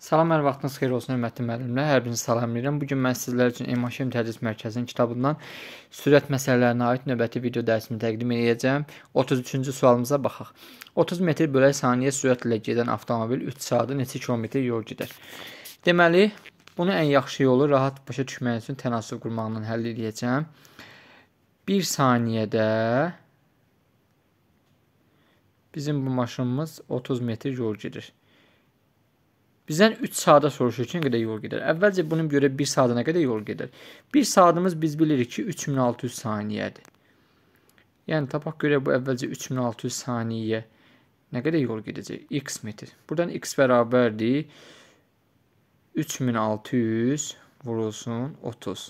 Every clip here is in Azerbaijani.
Salam, hər vaxtınız xeyir olsun, hörmətli müəllimlər. Hər birinizi salamlayıram. Bu gün mən sizlər üçün Emaşim Tədris Mərkəzinin kitabından sürət məsələlərinə aid növbəti video dərsimi təqdim edəcəm. 33-cü sualımıza baxaq. 30 metr bölək saniyə sürətlə gedən avtomobil 3 saatda neçə kilometr yol gedər? Deməli, bunu ən yaxşı yolu rahat başa düşmək üçün tənasüb qurmaqla həll edəcəm. 1 saniyədə bizim bu maşınımız 30 metr yol gedir. Bizdən 3 saata soruşur ki, nə qədər yol gedər. Əvvəlcə bunun görə 1 saata nə qədər yol gedər. 1 saatımız biz bilirik ki, 3600 saniyədir. Yəni tapaq görə bu əvvəlcə 3600 saniyə nə qədər yol gedəcək? X metr. Buradan X bərabərdir 3600 vurulsun 30.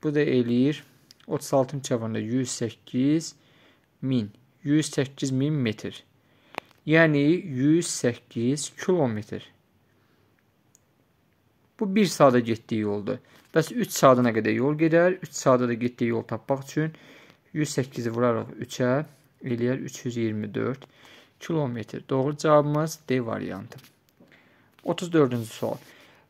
Bu da eləyir 36-nın çəvanda 108 min. 108 min metr. Yəni 108 kilometr. Bu 1 saata getdiyi yoldur. Bəs 3 saata nə qədər yol gedər? 3 saata da getdiyi yol tapmaq üçün 108-i vuraraq 3-ə eləyər 324 kilometr. Doğru cavabımız D variantı. 34-cü sual.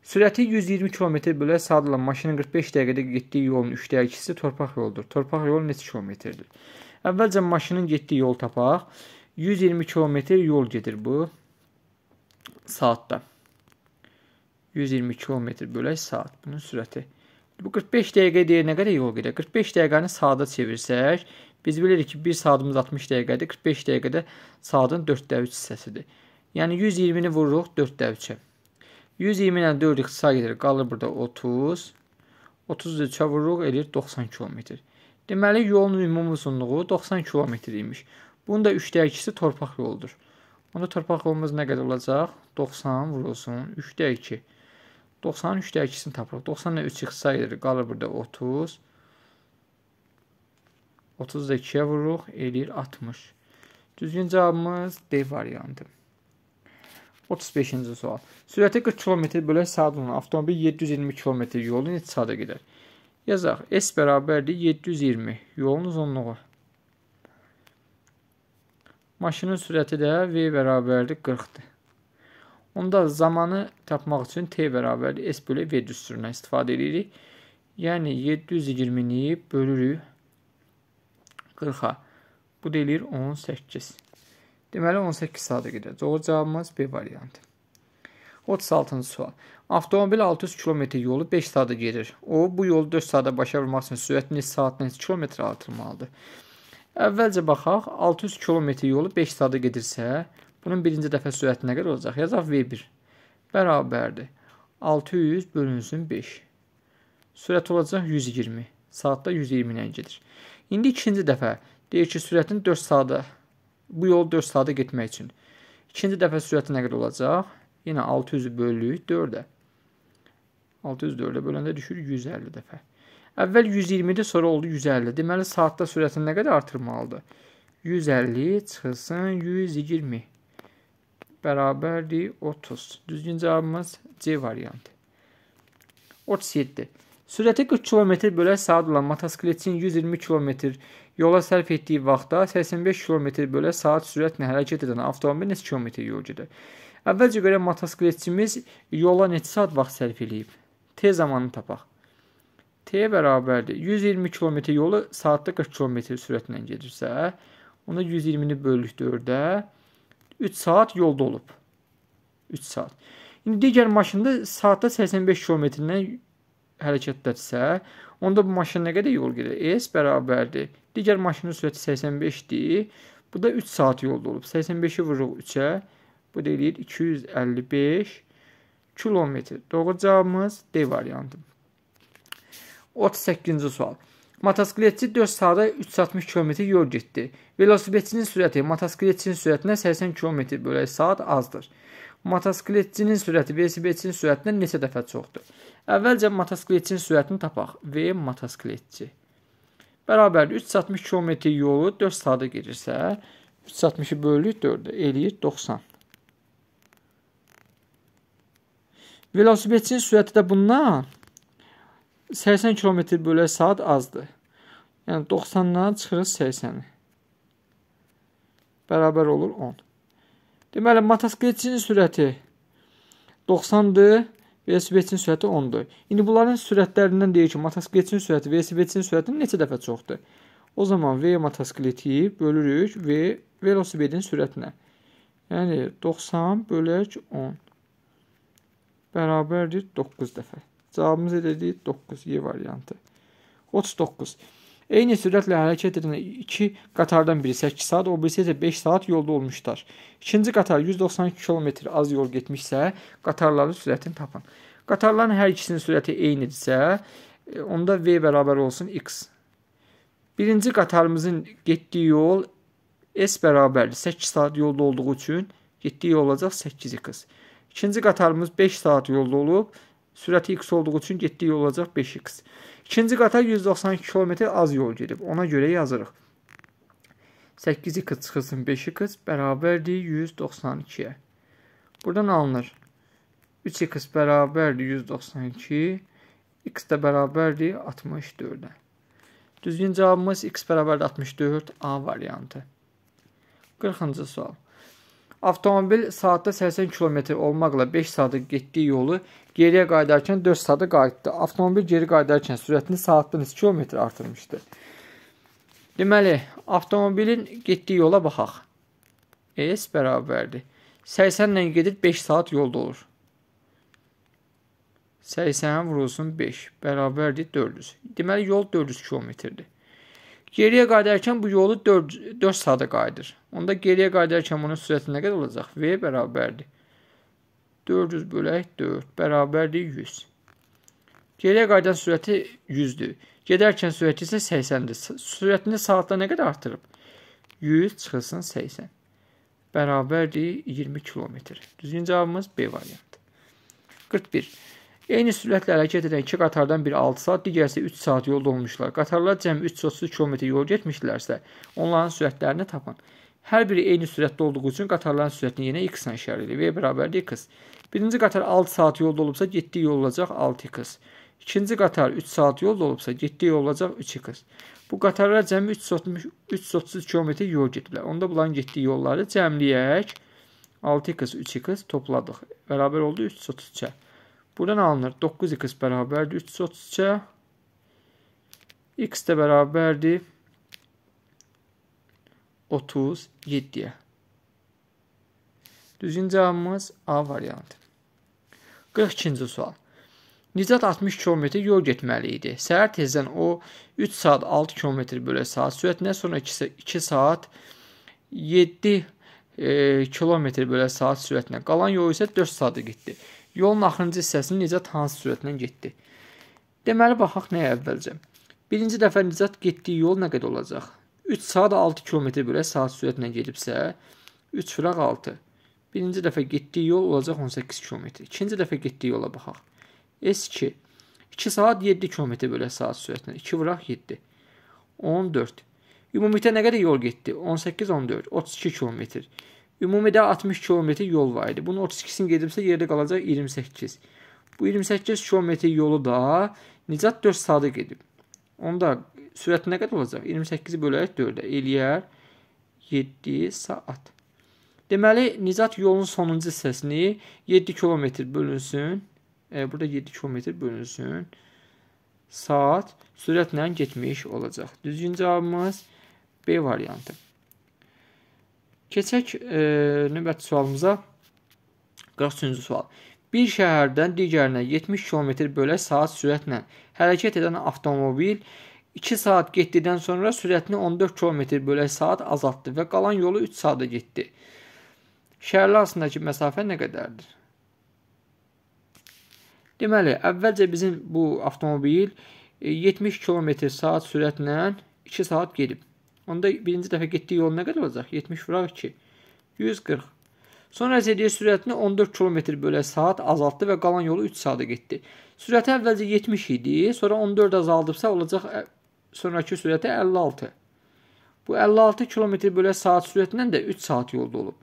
Sürəti 120 km/saat olan maşının 45 dəqiqədə getdiyi yolun 3də 2-si torpaq yoldur. Torpaq yolu neçə kilometrdir? Əvvəlcə maşının getdiyi yolu tapaq. 120 kilometr yol gedir bu saatda. 120 kilometr bölək saat bunun sürəti. Bu 45 dəqiqə deyir nə qədər yol gedir? 45 dəqiqəni saata çevirsək, biz bilirik ki, 1 saatımız 60 dəqiqədir. 45 dəqiqədə saatın 4də 3 hissəsidir. Yəni 120-ni vururuq 4də 3-ə. 120 ilə 4 ixtisar gedir. Qalır burada 30. 30 3-ə vururuq eləyir 90 km. Deməli yolun ümumi uzunluğu 90 km imiş. Bunun da 3 dəyər 2-si torpaq yoludur. Onda torpaq yolumuz nə qədər olacaq? 90 vurulsun 3 dəyər 2. 90-ın 3 dəyər 2-sini tapırıq. 90 ilə 3 çıxsa edir. Qalır burada 30. 30 da 2-yə vururuq. Eləyir 60. Düzgün cavabımız D variantı. 35-ci sual. Sürəti 40 km bölək saat olan avtomobil 720 km yolu neçə saata gedər? Yazaq S bərabərdir 720 yolun uzunluğu Maşının sürəti də V bərabərdir 40-dır. Onda zamanı tapmaq üçün T bərabərdir S bölü V düsturundan istifadə edirik. Yəni 720-ni bölürük 40-a. Bu deyilir 18. Deməli 18 saata gedəcək. Doğru cavabımız B variantı. 36-cı sual. Avtomobil 600 km yolu 5 saata gedir. O bu yolu 4 saata başa vurmaq üçün sürətini saatla 2 km artırmalıdır. Əvvəlcə baxaq, 600 km yolu 5 saata gedirsə, bunun birinci dəfə sürəti nə qədər olacaq? Yazaq V1 bərabərdir 600 bölünsün 5. Sürət olacaq 120. Saatda 120 ilə gedir. İndi ikinci dəfə deyir ki, sürətin 4 saata bu yol 4 saata getmək üçün. İkinci dəfə sürəti nə qədər olacaq? Yenə 600-ü bölürük 4-ə. 604-ə böləndə düşür 150 dəfə. Əvvəl 120-dir, sonra oldu 150. Deməli saatda sürətini nə qədər artırmalıdır? 150 çıxılsın 120 bərabərdir 30. Düzgün cavabımız C variantı. 37. Sürəti 40 km bölə saat olan motosikletçinin 120 km yola sərf etdiyi vaxtda 85 km bölə saat sürətlə hərəkət edən avtomobil neçə kilometr yol gedir? Əvvəlcə görə motosikletçimiz yola neçə saat vaxt sərf edib? T zamanını tapaq. T bərabərdir. 120 km yolu saatda 40 km sürətlə gedirsə, onda 120-ni bölük 4-də 3 saat yolda olub. 3 saat. İndi digər maşında saatda 85 km-dən hərəkətdədirsə, onda bu maşın nə qədər yol gedir? S bərabərdir. Digər maşının sürəti 85-dir. Bu da 3 saat yolda olub. 85-i vururuq 3-ə. Bu da eləyir 255 kilometr. Doğru cavabımız D variantıdır. 38-ci sual. Motosikletçi 4 saata 360 km yol getdi. Velosipedçinin sürəti motosikletçinin sürətinə 80 km bölək saat azdır. Motosikletçinin sürəti velosipedçinin sürətindən neçə dəfə çoxdur? Əvvəlcə motosikletçinin sürətini tapaq. V motosikletçi. Bərabərdir 360 km yolu 4 saata gedirsə, 360-ı bölürük 4-ə, eləyir 90. Velosipedçinin sürəti də bundan 80 km bölə saat azdır. Yəni 90-dan çıxırıq 80-i. Bərabər olur 10. Deməli, motosikletçinin sürəti 90-dır, velosipedçinin sürəti 10-dur. İndi bunların sürətlərindən deyir ki, motosikletçinin sürəti velosipedçinin sürətindən neçə dəfə çoxdur? O zaman V motosikleti bölürük V velosipedin sürətinə. Yəni 90 bölək 10 bərabərdir 9 dəfə. Cavabımız elədi 9 Y variantı. 39. Eyni sürətlə hərəkət edən iki qatardan biri 8 saat, o birisi isə 5 saat yolda olmuşlar. İkinci qatar 192 km az yol getmişsə, qatarların sürətini tapın. Qatarların hər ikisinin sürəti eynidirsə, e, onda V bərabər olsun X. Birinci qatarımızın getdiyi yol S bərabərdir. 8 saat yolda olduğu üçün getdiyi yol olacaq 8X. İkinci qatarımız 5 saat yolda olub, Sürəti x olduğu üçün getdiyi yol olacaq 5x. İkinci qatar 192 km az yol gedib. Ona görə yazırıq. 8x çıxılsın 5x bərabərdir 192-yə. Buradan alınır. 3x bərabərdir 192, x də bərabərdir 64-ə. Düzgün cavabımız x bərabərdir 64, A variantı. 40-cı sual. Avtomobil saatda 80 km olmaqla 5 saata getdiyi yolu geriyə qayıdarkən 4 saata qayıtdı. Avtomobil geri qayıdarkən sürətini saatda 2 km artırmışdı. Deməli, avtomobilin getdiyi yola baxaq. E S bərabərdir. 80 ilə gedib 5 saat yolda olur. 80 vurulsun 5 bərabərdir 400. Deməli yol 400 kilometrdir. Geriyə qayıdarkən bu yolu 4, 4 saata qayıdır. Onda geriyə qayıdarkən bunun sürəti nə qədər olacaq? V bərabərdir. 400 bölək 4 bərabərdir 100. Geriyə qayıdan sürəti 100-dür. Gedərkən sürəti isə 80-dir. Sürətini saatda nə qədər artırıb? 100 çıxılsın 80. Bərabərdir 20 kilometr. Düzgün cavabımız B variantı. 41. Eyni sürətlə hərəkət edən iki qatardan biri 6 saat, digərisi 3 saat yolda olmuşlar. Qatarlar cəmi 330 km yol getmişdilərsə, onların sürətlərini tapın. Hər biri eyni sürətdə olduğu üçün qatarların sürətini yenə x-lə işarə edilir. V bərabərdir x. Birinci qatar 6 saat yolda olubsa, getdiyi yol olacaq 6x. İkinci qatar 3 saat yolda olubsa, getdiyi yol olacaq 3x. Bu qatarlar cəmi 330 330 km yol gediblər. Onda bunların getdiyi yolları cəmləyək. 6x 3x topladıq. Bərabər oldu 333-ə. Buradan alınır. 9x bərabərdir. 332 x də bərabərdir 37-yə. Düzgün cavabımız A variantı. 42-ci sual. Nicat 60 km yol getməli idi. Səhər tezdən o 3 saat 6 km bölə saat sürətinə sonra 2, 2 saat 7 e, km bölə saat sürətinə qalan yol isə 4 saata getdi. Yolun axırıncı hissəsini Nicat hansı sürətlə getdi? Deməli, baxaq nəyə əvvəlcə. Birinci dəfə Nicat getdiyi yol nə qədər olacaq? 3 saat 6 km bölə saat sürətlə gedibsə, 3 fıraq 6. Birinci dəfə getdiyi yol olacaq 18 km. İkinci dəfə getdiyi yola baxaq. S2. 2 saat 7 km bölə saat sürətlə 2 vuraq 7. 14. Ümumilikdə nə qədər yol getdi? 18 14 32 km. Ümumidə 60 km yol var idi. Bunun 32-sini gedibsə yerdə qalacaq 28. Bu 28 km yolu da Nicat 4 saata gedib. Onda sürət nə qədər olacaq? 28-i bölərək 4-ə eləyər 7 saat. Deməli, Nicat yolun sonuncu hissəsini 7 km bölünsün. E, burada 7 km bölünsün. Saat sürətlə getmiş olacaq. Düzgün cavabımız B variantı. Keçək e, növbəti sualımıza. 43-cü sual. Bir şəhərdən digərinə 70 km bölə saat sürətlə hərəkət edən avtomobil 2 saat getdikdən sonra sürətini 14 km bölə saat azaltdı və qalan yolu 3 saata getdi. Şəhərlər arasındakı məsafə nə qədərdir? Deməli, əvvəlcə bizim bu avtomobil 70 e, km saat sürətlə 2 saat gedib. Onda birinci dəfə getdiyi yol nə qədər olacaq? 70 vuraq 2. 140. Sonra zədiyə sürətini 14 km bölə saat azaltdı və qalan yolu 3 saata getdi. Sürəti əvvəlcə 70 idi, sonra 14 azaldıbsa olacaq sonrakı sürəti 56. Bu 56 km bölə saat sürətindən də 3 saat yolda olub.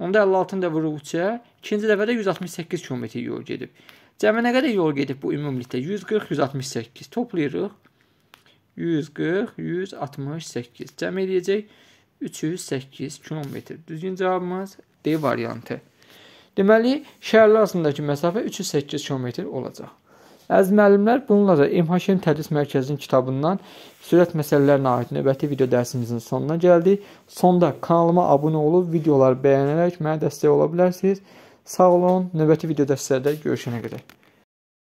Onda 56-nı da vurub 3-ə, ikinci dəfədə 168 km yol gedib. Cəmi nə qədər yol gedib bu ümumilikdə? 140-168 toplayırıq. 140, 168. Cəm edəcək 308 kilometr. Düzgün cavabımız D variantı. Deməli, şəhərlər arasındakı məsafə 308 km olacaq. Əziz müəllimlər, bununla da MHM Tədris Mərkəzinin kitabından sürət məsələlərinə aid növbəti video dərsimizin sonuna gəldik. Sonda kanalıma abunə olub, videoları bəyənərək mənə dəstək ola bilərsiniz. Sağ olun, növbəti video dərslərdə görüşənə qədər.